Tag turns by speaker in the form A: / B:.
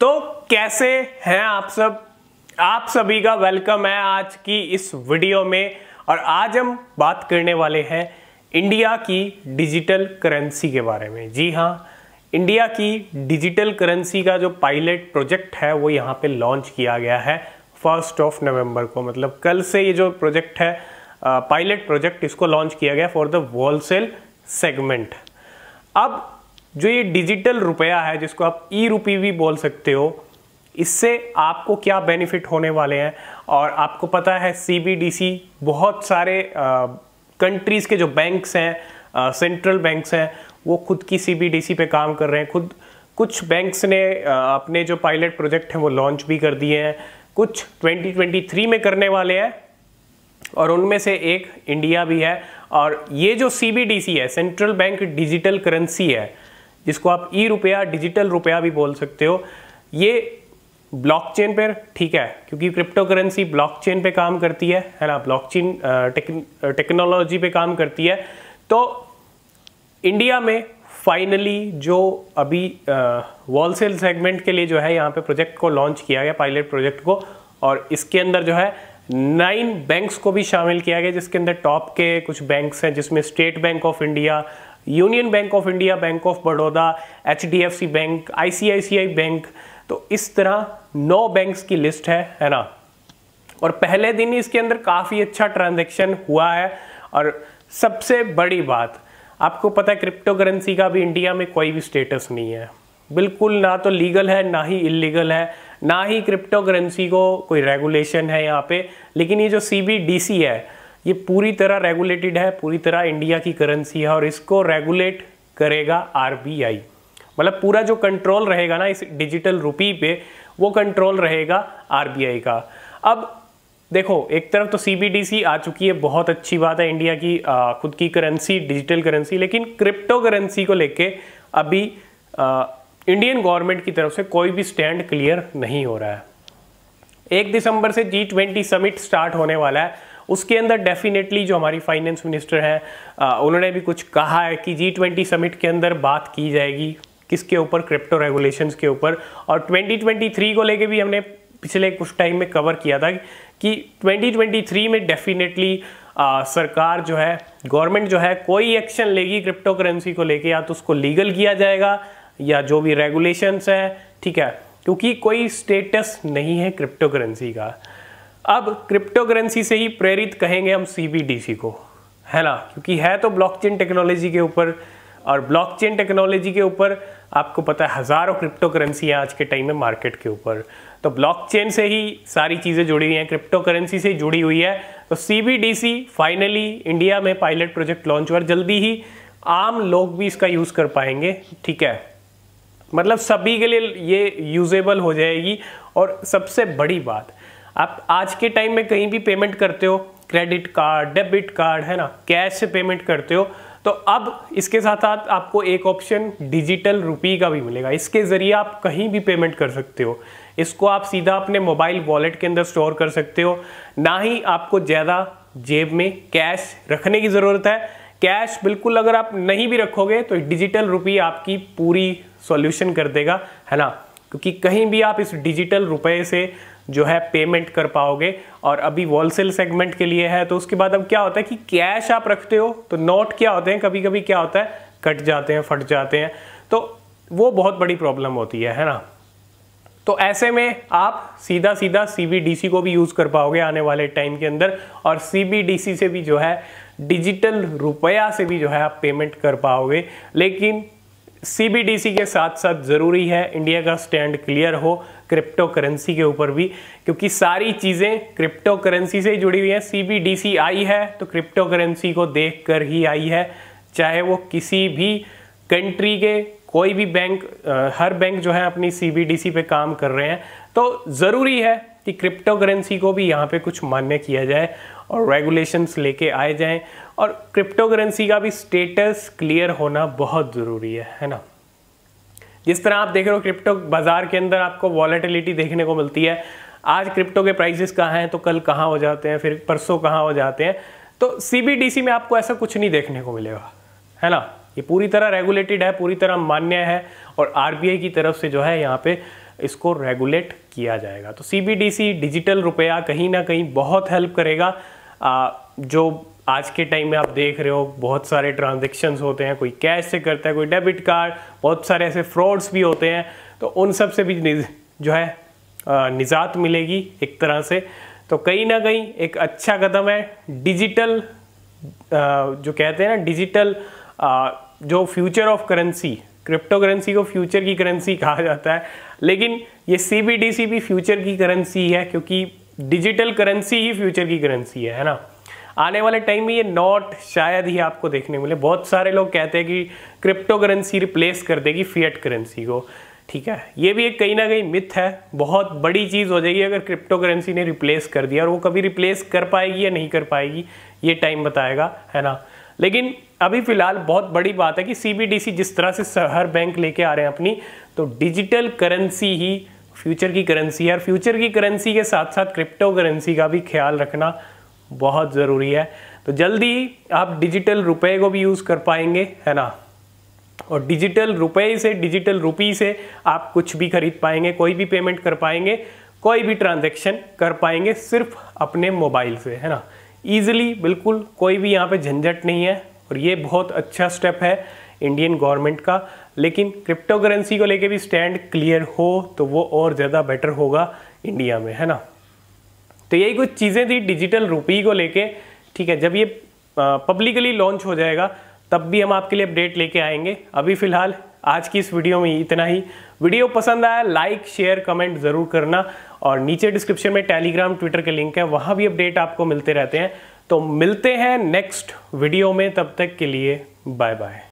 A: तो कैसे हैं आप सब आप सभी का वेलकम है आज की इस वीडियो में और आज हम बात करने वाले हैं इंडिया की डिजिटल करेंसी के बारे में जी हाँ इंडिया की डिजिटल करेंसी का जो पायलट प्रोजेक्ट है वो यहाँ पे लॉन्च किया गया है फर्स्ट ऑफ नवंबर को मतलब कल से ये जो प्रोजेक्ट है पायलट प्रोजेक्ट इसको लॉन्च किया गया फॉर द होलसेल सेगमेंट अब जो ये डिजिटल रुपया है जिसको आप ई रुपी भी बोल सकते हो इससे आपको क्या बेनिफिट होने वाले हैं और आपको पता है सीबीडीसी बहुत सारे कंट्रीज़ के जो बैंक्स हैं सेंट्रल बैंक्स हैं वो खुद की सीबीडीसी पे काम कर रहे हैं खुद कुछ बैंक्स ने आ, अपने जो पायलट प्रोजेक्ट हैं वो लॉन्च भी कर दिए हैं कुछ 2023 में करने वाले हैं और उनमें से एक इंडिया भी है और ये जो सीबीडीसी है सेंट्रल बैंक डिजिटल करेंसी है जिसको आप ई रुपया डिजिटल रुपया भी बोल सकते हो ये ब्लॉकचेन पर ठीक है क्योंकि क्रिप्टो करेंसी ब्लॉकचेन पे काम करती है है ना ब्लॉकचेन टेक्नोलॉजी पे काम करती है तो इंडिया में फाइनली जो अभी होलसेल सेगमेंट के लिए जो है यहाँ पे प्रोजेक्ट को लॉन्च किया गया पायलट प्रोजेक्ट को और इसके अंदर जो है नाइन बैंक्स को भी शामिल किया गया जिसके अंदर टॉप के कुछ बैंक्स हैं जिसमें State Bank of India Union Bank of India Bank of Baroda H bank I bank तो इस तरह नौ बैंक्स की लिस्ट है है ना और पहले दिन ही इसके अंदर काफ़ी अच्छा ट्रांजेक्शन हुआ है और सबसे बड़ी बात आपको पता है क्रिप्टो करेंसी का भी इंडिया में कोई भी स्टेटस नहीं है बिल्कुल ना तो लीगल है ना ही इलीगल है ना ही क्रिप्टो करेंसी को कोई रेगुलेशन है यहाँ पे लेकिन ये जो सी है ये पूरी तरह रेगुलेटेड है पूरी तरह इंडिया की करेंसी है और इसको रेगुलेट करेगा आरबीआई मतलब पूरा जो कंट्रोल रहेगा ना इस डिजिटल रुपी पे वो कंट्रोल रहेगा आरबीआई का अब देखो एक तरफ तो सीबीडीसी आ चुकी है बहुत अच्छी बात है इंडिया की आ, खुद की करेंसी डिजिटल करेंसी लेकिन क्रिप्टो करेंसी को लेके अभी आ, इंडियन गवर्नमेंट की तरफ से कोई भी स्टैंड क्लियर नहीं हो रहा है एक दिसंबर से जी ट्वेंटी समिट स्टार्ट होने वाला है उसके अंदर डेफिनेटली जो हमारी फाइनेंस मिनिस्टर हैं उन्होंने भी कुछ कहा है कि जी ट्वेंटी समिट के अंदर बात की जाएगी किसके ऊपर क्रिप्टो रेगुलेशंस के ऊपर और 2023 को लेके भी हमने पिछले कुछ टाइम में कवर किया था कि 2023 में डेफिनेटली सरकार जो है गवर्नमेंट जो है कोई एक्शन लेगी क्रिप्टो करेंसी को लेके या तो उसको लीगल किया जाएगा या जो भी रेगुलेशंस हैं ठीक है क्योंकि कोई स्टेटस नहीं है क्रिप्टो करेंसी का अब क्रिप्टो करेंसी से ही प्रेरित कहेंगे हम सी को है ना क्योंकि है तो ब्लॉकचेन टेक्नोलॉजी के ऊपर और ब्लॉकचेन टेक्नोलॉजी के ऊपर आपको पता है हज़ारों क्रिप्टो करेंसी हैं आज के टाइम में मार्केट के ऊपर तो ब्लॉकचेन से ही सारी चीज़ें जुड़ी हुई हैं क्रिप्टो करेंसी से जुड़ी हुई है तो सी फाइनली इंडिया में पायलट प्रोजेक्ट लॉन्च हुआ जल्दी ही आम लोग भी इसका यूज़ कर पाएंगे ठीक है मतलब सभी के लिए ये यूजेबल हो जाएगी और सबसे बड़ी बात आप आज के टाइम में कहीं भी पेमेंट करते हो क्रेडिट कार्ड डेबिट कार्ड है ना कैश से पेमेंट करते हो तो अब इसके साथ साथ आपको एक ऑप्शन डिजिटल रुपी का भी मिलेगा इसके ज़रिए आप कहीं भी पेमेंट कर सकते हो इसको आप सीधा अपने मोबाइल वॉलेट के अंदर स्टोर कर सकते हो ना ही आपको ज़्यादा जेब में कैश रखने की ज़रूरत है कैश बिल्कुल अगर आप नहीं भी रखोगे तो डिजिटल रुपी आपकी पूरी सॉल्यूशन कर देगा है ना क्योंकि कहीं भी आप इस डिजिटल रुपये से जो है पेमेंट कर पाओगे और अभी होलसेल सेगमेंट के लिए है तो उसके बाद अब क्या होता है कि कैश आप रखते हो तो नोट क्या होते हैं कभी कभी क्या होता है कट जाते हैं फट जाते हैं तो वो बहुत बड़ी प्रॉब्लम होती है है ना तो ऐसे में आप सीधा सीधा सी को भी यूज़ कर पाओगे आने वाले टाइम के अंदर और सी से भी जो है डिजिटल रुपया से भी जो है आप पेमेंट कर पाओगे लेकिन सी के साथ साथ ज़रूरी है इंडिया का स्टैंड क्लियर हो क्रिप्टो करेंसी के ऊपर भी क्योंकि सारी चीज़ें क्रिप्टो करेंसी से जुड़ी हुई हैं सी आई है तो क्रिप्टो करेंसी को देख कर ही आई है चाहे वो किसी भी कंट्री के कोई भी बैंक हर बैंक जो है अपनी सी पे काम कर रहे हैं तो ज़रूरी है कि क्रिप्टो करेंसी को भी यहाँ पे कुछ मान्य किया जाए और रेगुलेशंस लेके आए जाएं और क्रिप्टो करेंसी का भी स्टेटस क्लियर होना बहुत ज़रूरी है है ना जिस तरह आप देख रहे हो क्रिप्टो बाजार के अंदर आपको वॉलेटिलिटी देखने को मिलती है आज क्रिप्टो के प्राइसेस कहाँ हैं तो कल कहाँ हो जाते हैं फिर परसों कहाँ हो जाते हैं तो सीबीडीसी में आपको ऐसा कुछ नहीं देखने को मिलेगा है ना ये पूरी तरह रेगुलेटेड है पूरी तरह मान्य है और आरबीआई की तरफ से जो है यहाँ पे इसको रेगुलेट किया जाएगा तो सीबीडीसी डिजिटल रुपया कहीं ना कहीं बहुत हेल्प करेगा आ, जो आज के टाइम में आप देख रहे हो बहुत सारे ट्रांजेक्शन होते हैं कोई कैश से करता है कोई डेबिट कार्ड बहुत सारे ऐसे फ्रॉड्स भी होते हैं तो उन सब से भी जो है निजात मिलेगी एक तरह से तो कहीं ना कहीं एक अच्छा कदम है डिजिटल जो कहते हैं ना डिजिटल जो future of currency crypto currency को फ्यूचर की करेंसी कहा जाता है लेकिन ये सी भी फ्यूचर की करेंसी है क्योंकि डिजिटल करेंसी ही फ्यूचर की करेंसी है है ना आने वाले टाइम में ये नॉट शायद ही आपको देखने मिले बहुत सारे लोग कहते हैं कि क्रिप्टो करेंसी रिप्लेस कर देगी फियट करेंसी को ठीक है ये भी एक कहीं ना कहीं मिथ है बहुत बड़ी चीज़ हो जाएगी अगर क्रिप्टो करेंसी ने रिप्लेस कर दिया और वो कभी रिप्लेस कर पाएगी या नहीं कर पाएगी ये टाइम बताएगा है ना लेकिन अभी फिलहाल बहुत बड़ी बात है कि सीबीडीसी जिस तरह से हर बैंक लेके आ रहे हैं अपनी तो डिजिटल करेंसी ही फ्यूचर की करेंसी है और फ्यूचर की करेंसी के साथ साथ क्रिप्टो करेंसी का भी ख्याल रखना बहुत ज़रूरी है तो जल्दी आप डिजिटल रुपए को भी यूज़ कर पाएंगे है ना और डिजिटल रुपए से डिजिटल रुपी से आप कुछ भी खरीद पाएंगे कोई भी पेमेंट कर पाएंगे कोई भी ट्रांजेक्शन कर पाएंगे सिर्फ अपने मोबाइल से है ना ईजिली बिल्कुल कोई भी यहाँ पे झंझट नहीं है और ये बहुत अच्छा स्टेप है इंडियन गवर्नमेंट का लेकिन क्रिप्टो करेंसी को लेके भी स्टैंड क्लियर हो तो वो और ज़्यादा बेटर होगा इंडिया में है ना तो यही कुछ चीज़ें थी डिजिटल रुपी को लेके ठीक है जब ये पब्लिकली लॉन्च हो जाएगा तब भी हम आपके लिए अपडेट लेके आएंगे अभी फ़िलहाल आज की इस वीडियो में इतना ही वीडियो पसंद आया लाइक शेयर कमेंट ज़रूर करना और नीचे डिस्क्रिप्शन में टेलीग्राम ट्विटर के लिंक है वहाँ भी अपडेट आपको मिलते रहते हैं तो मिलते हैं नेक्स्ट वीडियो में तब तक के लिए बाय बाय